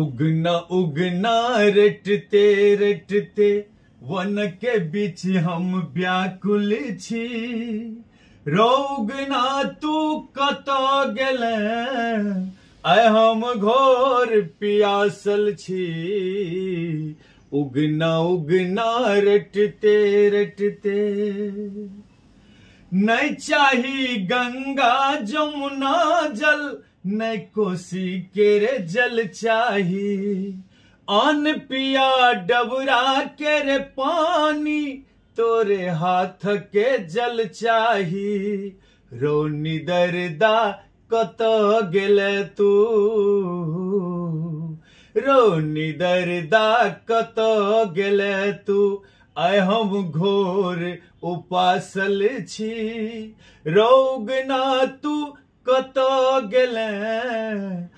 उगना उगना रटते रटते वन के बीच हम व्याकुल छी रौगना तू कत गल आय हम घोर पियासल छी उगना उगना रटते रटते नहीं चाही गंगा जमुना जल न कोसी के रे जल चाही अन पिया डबरा के रे पानी तोरे हाथ के जल चाही रोनी दर्दा कत तो तू रोनी दर्दा कत तो गेले तू आय हम घोर उपासल छी ना तू कत गेलें